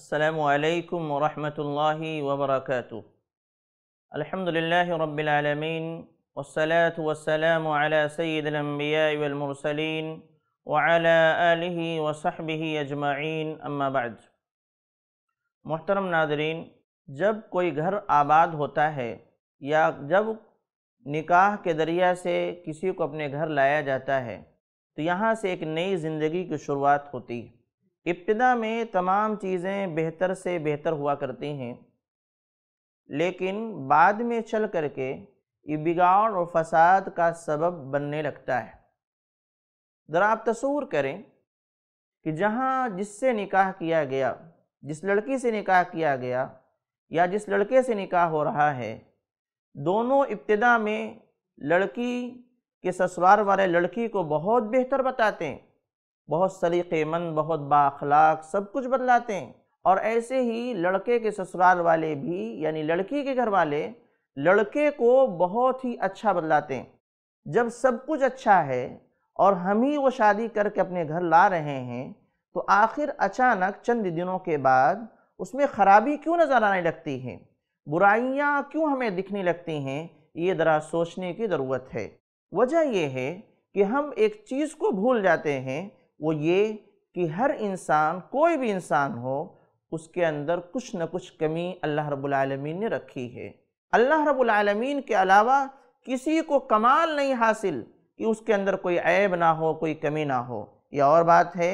असलकम वरहि वबरक अलहमदिल्ल रबालमीन वसलात वसलम सैदलम्बियामरसलिन वाल वसहब अजमाइन अम्माबाद मोहतरम नादरीन जब कोई घर आबाद होता है या जब निकाह के दरिया से किसी को अपने घर लाया जाता है तो यहाँ से एक नई ज़िंदगी की शुरुआत होती है इब्तदा में तमाम चीज़ें बेहतर से बेहतर हुआ करती हैं लेकिन बाद में चल करके ये बिगाड़ और फसाद का सबब बनने लगता है ज़रा आप तस्वूर करें कि जहाँ जिससे निकाह किया गया जिस लड़की से निकाह किया गया या जिस लड़के से निकाह हो रहा है दोनों इब्तदा में लड़की के ससुराल वाले लड़की को बहुत बेहतर बताते हैं बहुत सलीक़ेमंद बहुत बाखलाक सब कुछ बतलाते हैं और ऐसे ही लड़के के ससुराल वाले भी यानी लड़की के घर वाले लड़के को बहुत ही अच्छा बतलाते हैं जब सब कुछ अच्छा है और हम ही वो शादी करके अपने घर ला रहे हैं तो आखिर अचानक चंद दिनों के बाद उसमें ख़राबी क्यों नज़र आने लगती है बुराइयाँ क्यों हमें दिखने लगती हैं ये ज़रा सोचने की ज़रूरत है वजह यह है कि हम एक चीज़ को भूल जाते हैं वो ये कि हर इंसान कोई भी इंसान हो उसके अंदर कुछ न कुछ कमी अल्लाह रबालमीन ने रखी है अल्लाह रबालमीन के अलावा किसी को कमाल नहीं हासिल कि उसके अंदर कोई ऐब ना हो कोई कमी ना हो यह और बात है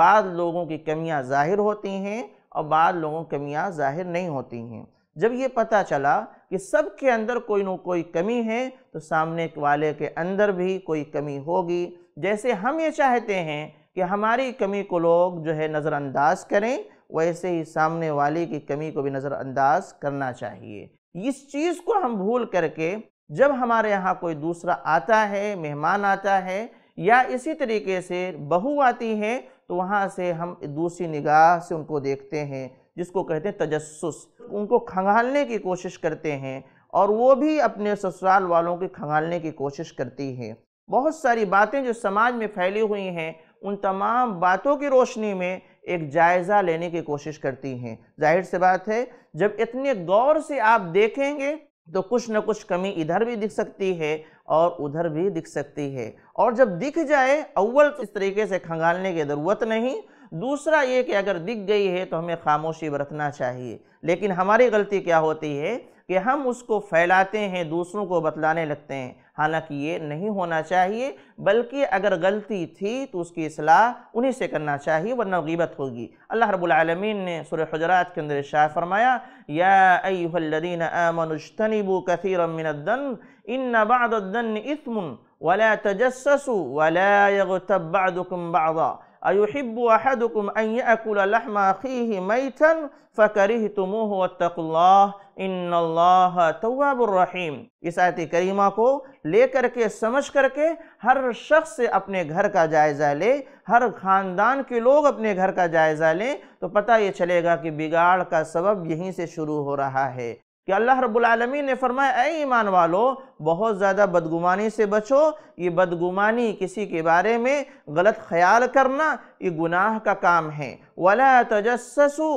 बाद लोगों की कमियां ज़ाहिर होती हैं और बाद लोगों की कमियां ज़ाहिर नहीं होती हैं जब ये पता चला कि सब के अंदर कोई न कोई कमी है तो सामने वाले के अंदर भी कोई कमी होगी जैसे हम ये चाहते हैं कि हमारी कमी को लोग जो है नज़रअंदाज करें वैसे ही सामने वाले की कमी को भी नज़रअंदाज करना चाहिए इस चीज़ को हम भूल करके जब हमारे यहाँ कोई दूसरा आता है मेहमान आता है या इसी तरीके से बहू आती है तो वहाँ से हम दूसरी निगाह से उनको देखते हैं जिसको कहते हैं तजस्स उनको खंगालने की कोशिश करते हैं और वो भी अपने ससुराल वालों की खंगालने की कोशिश करती है बहुत सारी बातें जो समाज में फैली हुई हैं उन तमाम बातों की रोशनी में एक जायज़ा लेने की कोशिश करती हैं जाहिर सी बात है जब इतने गौर से आप देखेंगे तो कुछ ना कुछ कमी इधर भी दिख सकती है और उधर भी दिख सकती है और जब दिख जाए अव्वल इस तरीके से खंगालने की ज़रूरत नहीं दूसरा ये कि अगर दिख गई है तो हमें खामोशी बरतना चाहिए लेकिन हमारी गलती क्या होती है कि हम उसको फैलाते हैं दूसरों को बतलाने लगते हैं हालांकि ये नहीं होना चाहिए बल्कि अगर गलती थी तो उसकी असलाह उन्हीं से करना चाहिए वरना गीबत होगी अल्लाह रबालमीन ने सुर हजरात के अंदर शाह फरमाया या अयदीन आमनजतनबू कथीर मिनदन इन बादन इसमन वला तजस्सु वला यगतबादुकुम बादा रहीम इस आयत करीमा को लेकर के समझ करके हर शख्स से अपने घर का जायज़ा ले हर ख़ानदान के लोग अपने घर का जायज़ा लें तो पता ये चलेगा कि बिगाड़ का सबब यहीं से शुरू हो रहा है कि अल्लाह रब्लमी ने फरमाया ए ईमान वालो बहुत ज़्यादा बदगुमानी से बचो ये बदगुमानी किसी के बारे में गलत ख्याल करना ये गुनाह का काम है वला तजस्सु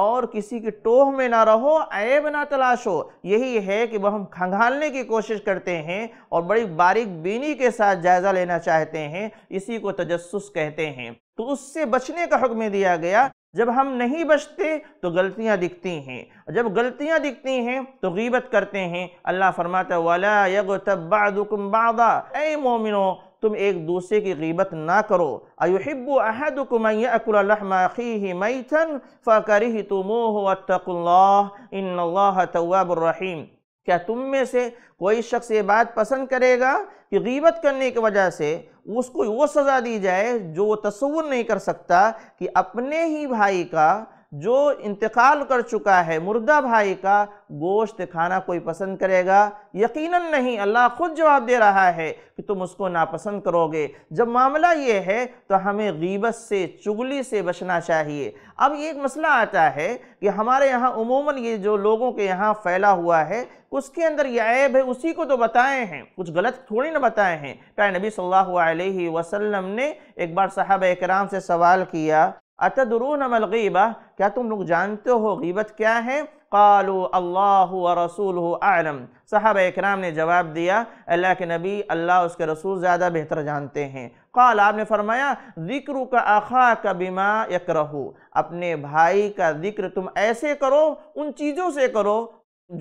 और किसी की टोह में ना रहो ऐब ना तलाशो यही है कि वह हम खंगालने की कोशिश करते हैं और बड़ी बारीक बीनी के साथ जायज़ा लेना चाहते हैं इसी को तजस्स कहते हैं तो उससे बचने का हुक्म दिया गया जब हम नहीं बचते तो गलतियाँ दिखती हैं जब गलतियाँ दिखती हैं तो गीबत करते हैं अल्लाह फरमाता वाला यग यगतबादुकुम बादा ए मोमिनो तुम एक दूसरे की गीबत ना करो अयुहिब्बु अहदुकुम अकुलखी मैथन फ़करी तुमोह वतकुल्ला इन तवाबरहीम क्या तुम में से कोई शख्स ये बात पसंद करेगा कि गीबत करने की वजह से उसको वो सज़ा दी जाए जो वो तस्वुर नहीं कर सकता कि अपने ही भाई का जो इंतकाल कर चुका है मुर्दा भाई का गोश्त खाना कोई पसंद करेगा यकीनन नहीं अल्लाह खुद जवाब दे रहा है कि तुम उसको नापसंद करोगे जब मामला ये है तो हमें गीबत से चुगली से बचना चाहिए अब एक मसला आता है कि हमारे यहाँ उमूमन ये जो लोगों के यहाँ फैला हुआ है उसके अंदर यह ऐब है उसी को तो बताए हैं कुछ गलत थोड़ी ना बताए हैं क्या नबी सल्लल्लाहु अलैहि वसल्लम ने एक बार साहब कराम से सवाल किया अतदरून मलगीबा क्या तुम लोग जानते हो गीबत क्या है कालो अल्लाह व रसूल आलम साहब इकराम ने जवाब दिया अल्लाह के नबी अल्लाह उसके रसूल ज़्यादा बेहतर जानते हैं कॉल आपने फरमाया जिक्र का आखा का बिमा यक रहो अपने भाई का जिक्र तुम ऐसे करो उन चीज़ों से करो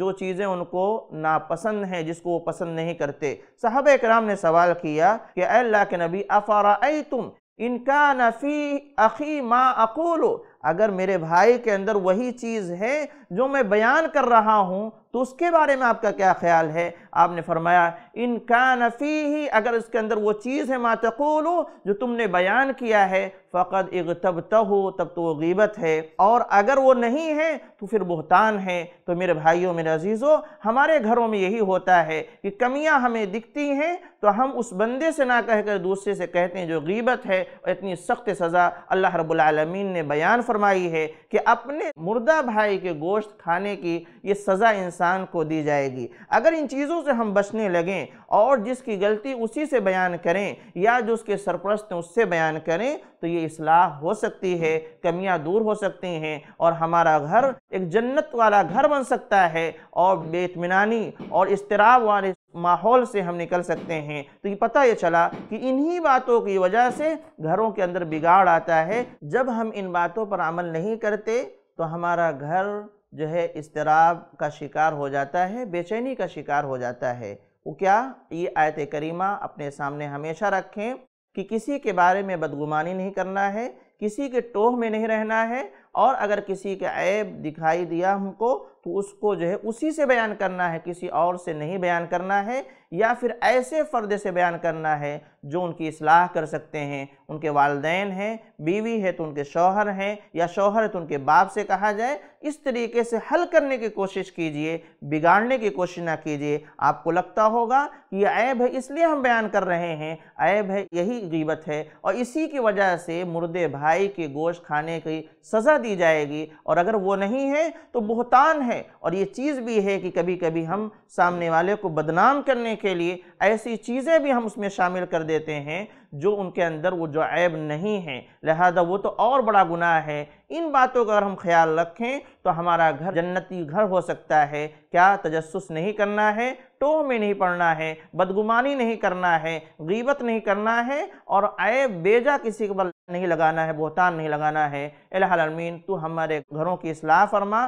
जो चीज़ें उनको नापसंद हैं जिसको वो पसंद नहीं करते साहब कराम ने सवाल किया कि अल्लाह के नबी अफ़ारा तुम इनका नफ़ी अखी माँ अकूल अगर मेरे भाई के अंदर वही चीज़ है जो मैं बयान कर रहा हूँ तो उसके बारे में आपका क्या ख्याल है आपने फरमाया इन का नफ़ी ही अगर उसके अंदर वो चीज़ है मातकोलो जो तुमने बयान किया है फ़कत इगतब हो तब तो वो गीबत है और अगर वो नहीं है तो फिर बहतान है तो मेरे भाइयों मेरे अजीज़ों हमारे घरों में यही होता है कि कमियां हमें दिखती हैं तो हम उस बंदे से ना कहकर दूसरे से कहते हैं जो गीबत है और इतनी सख्त सज़ा अल्लाह रबालमीन ने बयान फरमाई है कि अपने मुर्दा भाई के गोश्त खाने की ये सज़ा इंसान इंसान को दी जाएगी अगर इन चीज़ों से हम बचने लगें और जिसकी गलती उसी से बयान करें या जो उसके सरपरस्त हैं उससे बयान करें तो ये असलाह हो सकती है कमियां दूर हो सकती हैं और हमारा घर एक जन्नत वाला घर बन सकता है और बेतमिनानी और इसतराब वाले माहौल से हम निकल सकते हैं तो ये पता ये चला कि इन्हीं बातों की वजह से घरों के अंदर बिगाड़ आता है जब हम इन बातों पर अमल नहीं करते तो हमारा घर जो है इसतराब का शिकार हो जाता है बेचैनी का शिकार हो जाता है वो क्या ये आयत करीमा अपने सामने हमेशा रखें कि किसी के बारे में बदगुमानी नहीं करना है किसी के टोह में नहीं रहना है और अगर किसी का ऐब दिखाई दिया हमको तो उसको जो है उसी से बयान करना है किसी और से नहीं बयान करना है या फिर ऐसे फ़र्द से बयान करना है जो उनकी असलाह कर सकते हैं उनके वालदेन हैं बीवी है तो उनके शौहर हैं या शौहर है तो उनके बाप से कहा जाए इस तरीके से हल करने की कोशिश कीजिए बिगाड़ने की कोशिश ना कीजिए आपको लगता होगा कि यह ऐब है इसलिए हम बयान कर रहे हैं ऐब है यही गीबत है और इसी की वजह से मुर्दे भाई के गोश्त खाने की सज़ा दी जाएगी और अगर वो नहीं है तो बहतान है और ये चीज़ भी है कि कभी कभी हम सामने वाले को बदनाम करने करने के लिए ऐसी चीज़ें भी हम उसमें शामिल कर देते हैं जो उनके अंदर वो जो ऐब नहीं है लिहाजा वो तो और बड़ा गुनाह है इन बातों का अगर हम ख्याल रखें तो हमारा घर जन्नती घर हो सकता है क्या तजस्स नहीं करना है टोह में नहीं पड़ना है बदगुमानी नहीं करना है गीबत नहीं करना है और ऐब बेजा किसी के बल नहीं लगाना है बोहतान नहीं लगाना है अलमीन तू हमारे घरों की असलाह फरमा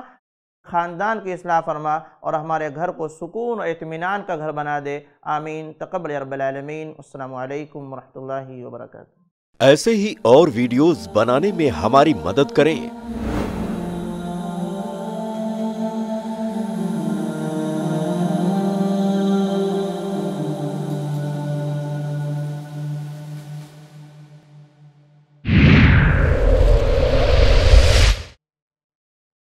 ख़ानदान की असलाह फरमा और हमारे घर को सुकून और इतमान का घर बना दे आमीन तकबल रबालमीन अल्लाम वरहमल वर्क ऐसे ही और वीडियोज़ बनाने में हमारी मदद करें